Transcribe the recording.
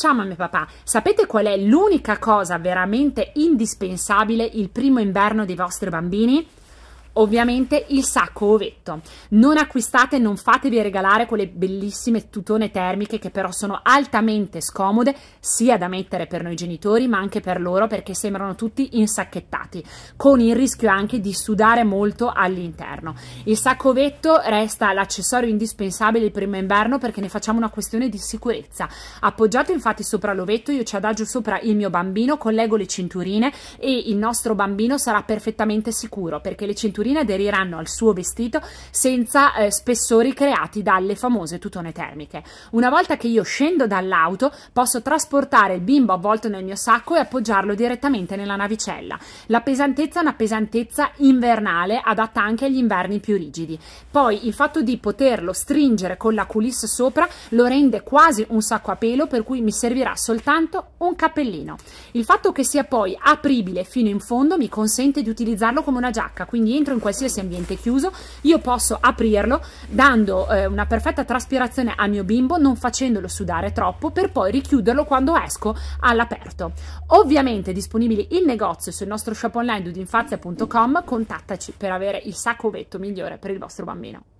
Ciao mamma e papà, sapete qual è l'unica cosa veramente indispensabile il primo inverno dei vostri bambini? Ovviamente il sacco ovetto. Non acquistate, non fatevi regalare quelle bellissime tutone termiche che però sono altamente scomode sia da mettere per noi genitori ma anche per loro perché sembrano tutti insacchettati con il rischio anche di sudare molto all'interno. Il sacco ovetto resta l'accessorio indispensabile il primo inverno perché ne facciamo una questione di sicurezza. Appoggiato infatti sopra l'ovetto io ci adagio sopra il mio bambino, collego le cinturine e il nostro bambino sarà perfettamente sicuro perché le cinturine cinturine aderiranno al suo vestito senza eh, spessori creati dalle famose tutone termiche. Una volta che io scendo dall'auto posso trasportare il bimbo avvolto nel mio sacco e appoggiarlo direttamente nella navicella. La pesantezza è una pesantezza invernale adatta anche agli inverni più rigidi. Poi il fatto di poterlo stringere con la culisse sopra lo rende quasi un sacco a pelo per cui mi servirà soltanto un cappellino. Il fatto che sia poi apribile fino in fondo mi consente di utilizzarlo come una giacca, quindi entro dentro in qualsiasi ambiente chiuso, io posso aprirlo dando eh, una perfetta traspirazione al mio bimbo, non facendolo sudare troppo, per poi richiuderlo quando esco all'aperto. Ovviamente disponibili in negozio sul nostro shop online dudinfazia.com, contattaci per avere il sacchetto migliore per il vostro bambino.